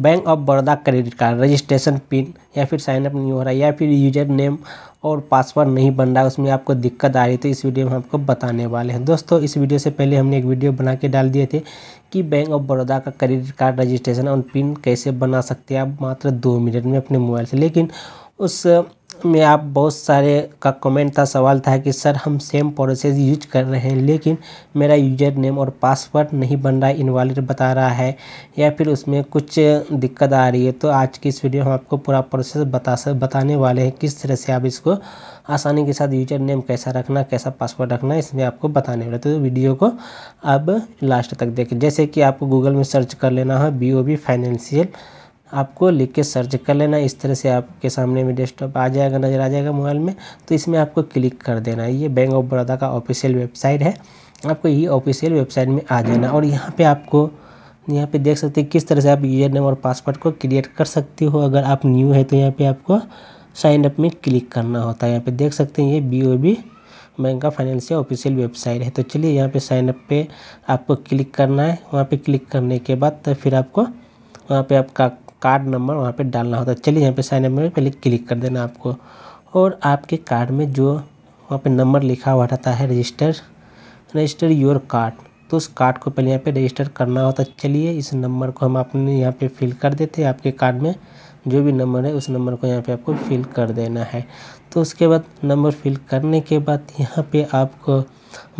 bank of Baroda credit card registration pin या फिर sign up नहीं हो रहा है या फिर यूजर नेम और पासवर्ड नहीं बन रहा है उसमें आपको दिक्कत आ रही तो इस वीडियो में आपको बताने वाले हैं दोस्तों इस वीडियो से पहले हमने एक वीडियो बना के डाल दिए थे कि बैंक ऑफ बड़ौदा का क्रेडिट कार्ड रजिस्ट्रेशन और पिन कैसे बना सकते हैं आप मात्र दो मिनट में अपने मोबाइल से लेकिन उस में आप बहुत सारे का कमेंट था सवाल था कि सर हम सेम प्रोसेस यूज कर रहे हैं लेकिन मेरा यूजर नेम और पासवर्ड नहीं बन रहा है इनवॉलिड बता रहा है या फिर उसमें कुछ दिक्कत आ रही है तो आज की इस वीडियो हम आपको पूरा प्रोसेस बता बताने वाले हैं किस तरह से आप इसको आसानी के साथ यूजर नेम कैसा रखना कैसा पासवर्ड रखना इसमें आपको बताने वाले तो वीडियो को अब लास्ट तक देखें जैसे कि आपको गूगल में सर्च कर लेना है बी फाइनेंशियल आपको लिख के सर्च कर लेना इस तरह से आपके सामने में डेस्कटॉप आ जाएगा नज़र आ जाएगा मोबाइल में तो इसमें आपको क्लिक कर देना है ये बैंक ऑफ बड़ौदा का ऑफिशियल वेबसाइट है आपको ये ऑफिशियल वेबसाइट में आ जाना और यहाँ पे आपको यहाँ पे देख सकते हैं किस तरह से आप यूजर नेम और पासवर्ड को क्रिएट कर सकते हो अगर आप न्यू है तो यहाँ पे आपको साइन अप में क्लिक करना होता है यहाँ पे देख सकते हैं ये बी ओ बी बैंक का फाइनेंशियल ऑफिशियल वेबसाइट है तो चलिए यहाँ पे साइन अप पे आपको क्लिक करना है वहाँ पे क्लिक करने के बाद तो फिर आपको वहाँ पे आपका कार्ड नंबर वहाँ पर डालना होता है चलिए यहाँ पर साइन नंबर में पहले क्लिक कर देना आपको और आपके कार्ड में जो वहाँ पर नंबर लिखा हुआ रहता है रजिस्टर रजिस्टर योर कार्ड तो उस कार्ड को पहले यहाँ पे रजिस्टर करना होता चलिए इस नंबर को हम अपने यहाँ पे फिल कर देते हैं आपके कार्ड में जो भी नंबर है उस नंबर को यहाँ पे आपको फिल कर देना है तो उसके बाद नंबर फिल करने के बाद यहाँ पे आपको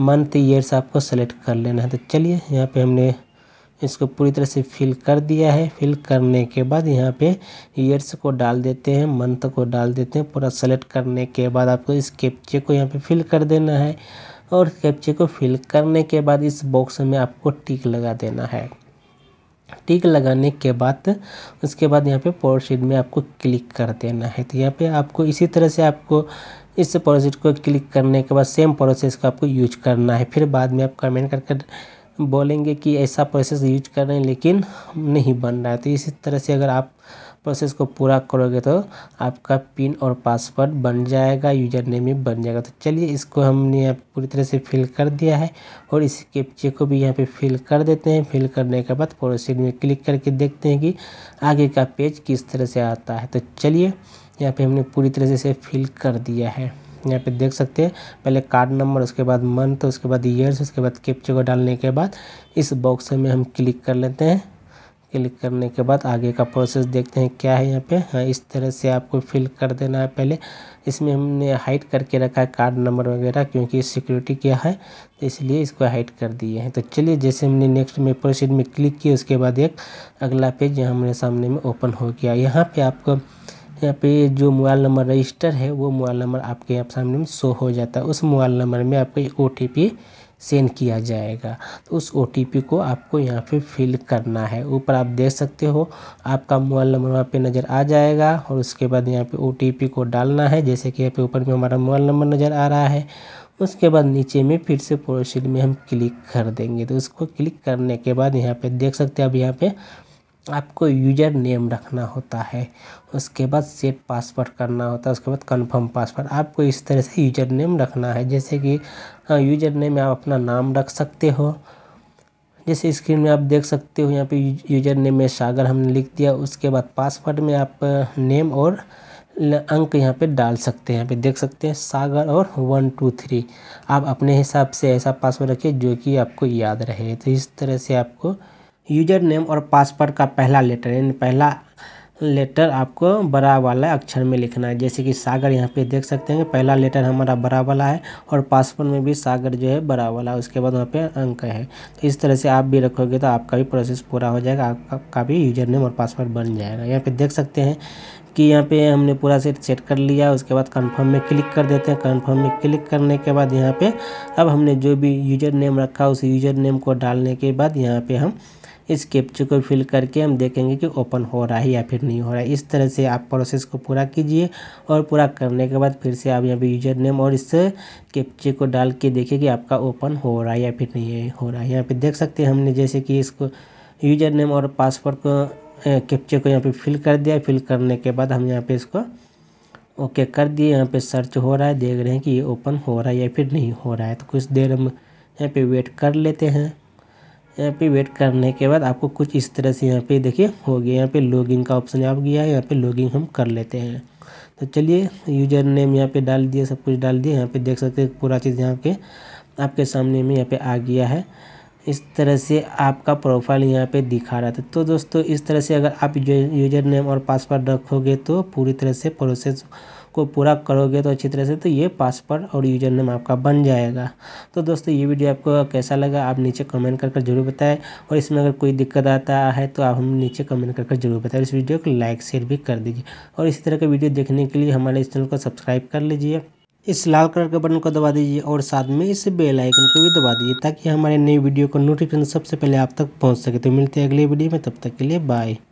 मंथ ईयर्स आपको सेलेक्ट कर लेना है तो चलिए यहाँ पे हमने इसको पूरी तरह से फिल कर दिया है फिल करने के बाद यहाँ पे ईयर्स को डाल देते हैं मंथ को डाल देते हैं पूरा सेलेक्ट करने के बाद आपको इस कैप्चे को यहाँ पे फिल कर देना है और कैप्चे को फिल करने के बाद इस बॉक्स में आपको टिक लगा देना है टिक लगाने के बाद उसके बाद यहाँ पे पोर्शीट में आपको क्लिक कर देना है तो यहाँ पर आपको इसी तरह से आपको इस प्रोसेस को क्लिक करने के बाद सेम प्रोसेस को आपको यूज करना है फिर बाद में आप कमेंट करके बोलेंगे कि ऐसा प्रोसेस यूज कर रहे हैं लेकिन नहीं बन रहा है तो इसी तरह से अगर आप प्रोसेस को पूरा करोगे तो आपका पिन और पासवर्ड बन जाएगा यूजर नेम भी बन जाएगा तो चलिए इसको हमने यहाँ पूरी तरह से फिल कर दिया है और इस कैप्चे को भी यहाँ पे फिल कर देते हैं फिल करने के बाद प्रोसीड में क्लिक करके देखते हैं कि आगे का पेज किस तरह से आता है तो चलिए यहाँ पे हमने पूरी तरह से इसे फिल कर दिया है यहाँ पे देख सकते हैं पहले कार्ड नंबर उसके बाद मंथ उसके बाद ईयर्स उसके बाद कैप्चे को डालने के बाद इस बॉक्स में हम क्लिक कर लेते हैं क्लिक करने के बाद आगे का प्रोसेस देखते हैं क्या है यहाँ पे हाँ इस तरह से आपको फिल कर देना है पहले इसमें हमने हाइट करके रखा है कार्ड नंबर वगैरह क्योंकि सिक्योरिटी क्या है तो इसलिए इसको हाइड कर दिए हैं तो चलिए जैसे हमने नेक्स्ट में प्रोसीड में क्लिक किया उसके बाद एक अगला पेज यहाँ हमारे सामने में ओपन हो गया यहाँ पर आपको यहाँ पे जो मोबाइल नंबर रजिस्टर है वो मोबाइल नंबर आपके यहाँ सामने में शो हो जाता है उस मोबाइल नंबर में आपको ओ सेंड किया जाएगा तो उस ओ को आपको यहाँ पे फिल करना है ऊपर आप देख सकते हो आपका मोबाइल नंबर वहाँ पे नज़र आ जाएगा और उसके बाद यहाँ पे ओ को डालना है जैसे कि यहाँ पे ऊपर में हमारा मोबाइल नंबर नज़र आ रहा है उसके बाद नीचे में फिर से प्रोसीड में हम क्लिक कर देंगे तो उसको क्लिक करने के बाद यहाँ पे देख सकते हैं अब यहाँ पे आपको यूजर नेम रखना होता है उसके बाद सेट पासवर्ड करना होता है उसके बाद कंफर्म पासवर्ड आपको इस तरह से यूजर नेम रखना है जैसे कि हाँ, यूजर नेम में आप अपना नाम रख सकते हो जैसे स्क्रीन में आप देख सकते हो यहाँ पे यूजर नेम में सागर हमने लिख दिया उसके बाद पासवर्ड में आप नेम और अंक यहाँ पे डाल सकते हैं यहाँ पे देख सकते हैं सागर और वन टू थ्री आप अपने हिसाब से ऐसा पासवर्ड रखिए जो कि आपको याद रहे तो इस तरह से आपको यूजर नेम और पासवर्ड का पहला लेटर यानी पहला लेटर आपको बड़ा वाला अक्षर में लिखना है जैसे कि सागर यहाँ पे देख सकते हैं कि पहला लेटर हमारा बड़ा वाला है और पासवर्ड में भी सागर जो है बड़ा वाला उसके बाद वहाँ पे अंक है तो इस तरह से आप भी रखोगे तो आपका भी प्रोसेस पूरा हो जाएगा आपका का भी यूजर नेम और पासवर्ड बन जाएगा यहाँ पर देख सकते हैं कि यहाँ पे हमने पूरा सेट सेट कर लिया उसके बाद कंफर्म में क्लिक कर देते हैं कंफर्म में क्लिक करने के बाद यहाँ पे अब हमने जो भी यूजर नेम रखा उस यूजर नेम को डालने के बाद यहाँ पे हम इस कैप्चे को फिल करके हम देखेंगे कि ओपन हो रहा है या फिर नहीं हो रहा है इस तरह से आप प्रोसेस को पूरा कीजिए और पूरा करने के बाद फिर से आप यहाँ पे यूजर नेम और इस कैप्चे को डाल के देखिए कि आपका ओपन हो रहा है या फिर नहीं हो रहा है यहाँ पर देख सकते हैं हमने जैसे कि इसको यूजर नेम और पासवर्ड को कैप्चे को यहाँ पर फिल कर दिया फिल करने के बाद हम यहाँ पर इसको ओके कर दिए यहाँ पे सर्च हो रहा है देख रहे हैं कि ये ओपन हो रहा है या फिर नहीं हो रहा है तो कुछ देर हम यहाँ पे वेट कर लेते हैं यहाँ पे वेट करने के बाद आपको कुछ इस तरह से यहाँ पे देखिए हो गया यहाँ पे लॉगिंग का ऑप्शन आ गया है यहाँ पे लॉगिंग हम कर लेते हैं तो चलिए यूजर नेम यहाँ पे डाल दिया सब कुछ डाल दिया यहाँ पे देख सकते हैं पूरा चीज़ यहाँ पे आपके सामने में यहाँ पे आ गया है इस तरह से आपका प्रोफाइल यहाँ पे दिखा रहा था तो दोस्तों इस तरह से अगर आप यूजर नेम और पासवर्ड रखोगे तो पूरी तरह से प्रोसेस को पूरा करोगे तो अच्छी तरह से तो ये पासवर्ड और यूजर नेम आपका बन जाएगा तो दोस्तों ये वीडियो आपको कैसा लगा आप नीचे कमेंट कर कर जरूर बताएं और इसमें अगर कोई दिक्कत आता है तो आप हम नीचे कमेंट कर कर जरूर बताएं इस वीडियो को लाइक शेयर भी कर दीजिए और इसी तरह के वीडियो देखने के लिए हमारे इस चैनल को सब्सक्राइब कर लीजिए इस लाल कलर के बटन को दबा दीजिए और साथ में इस बेल आइकन को भी दबा दीजिए ताकि हमारे नई वीडियो का नोटिफिकेशन सबसे पहले आप तक पहुंच सके तो मिलते हैं अगले वीडियो में तब तक के लिए बाय